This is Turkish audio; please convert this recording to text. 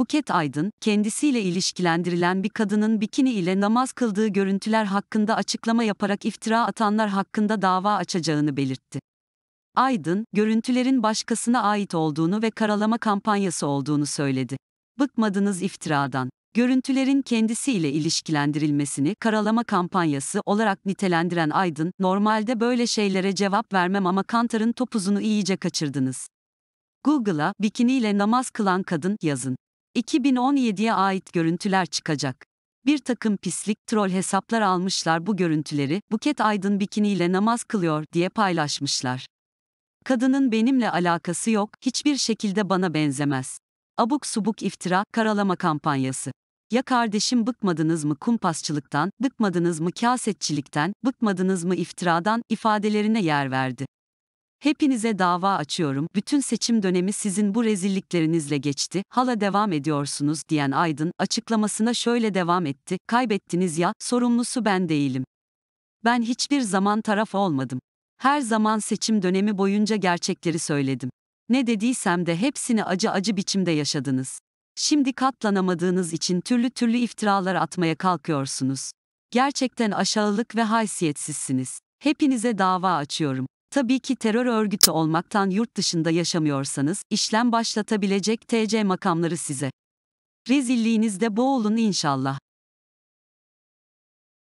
Buket Aydın, kendisiyle ilişkilendirilen bir kadının bikini ile namaz kıldığı görüntüler hakkında açıklama yaparak iftira atanlar hakkında dava açacağını belirtti. Aydın, görüntülerin başkasına ait olduğunu ve karalama kampanyası olduğunu söyledi. Bıkmadınız iftiradan. Görüntülerin kendisiyle ilişkilendirilmesini karalama kampanyası olarak nitelendiren Aydın, normalde böyle şeylere cevap vermem ama Kantar'ın topuzunu iyice kaçırdınız. Google'a bikiniyle namaz kılan kadın yazın. 2017'ye ait görüntüler çıkacak. Bir takım pislik troll hesaplar almışlar bu görüntüleri, Buket Aydın bikiniyle namaz kılıyor diye paylaşmışlar. Kadının benimle alakası yok, hiçbir şekilde bana benzemez. Abuk subuk iftira, karalama kampanyası. Ya kardeşim bıkmadınız mı kumpasçılıktan, bıkmadınız mı kasetçilikten, bıkmadınız mı iftiradan ifadelerine yer verdi. Hepinize dava açıyorum. Bütün seçim dönemi sizin bu rezilliklerinizle geçti. Hala devam ediyorsunuz diyen Aydın açıklamasına şöyle devam etti. Kaybettiniz ya, sorumlusu ben değilim. Ben hiçbir zaman taraf olmadım. Her zaman seçim dönemi boyunca gerçekleri söyledim. Ne dediysem de hepsini acı acı biçimde yaşadınız. Şimdi katlanamadığınız için türlü türlü iftiralar atmaya kalkıyorsunuz. Gerçekten aşağılık ve haysiyetsizsiniz. Hepinize dava açıyorum. Tabii ki terör örgütü olmaktan yurt dışında yaşamıyorsanız, işlem başlatabilecek TC makamları size. Rezilliğinizde boğulun inşallah.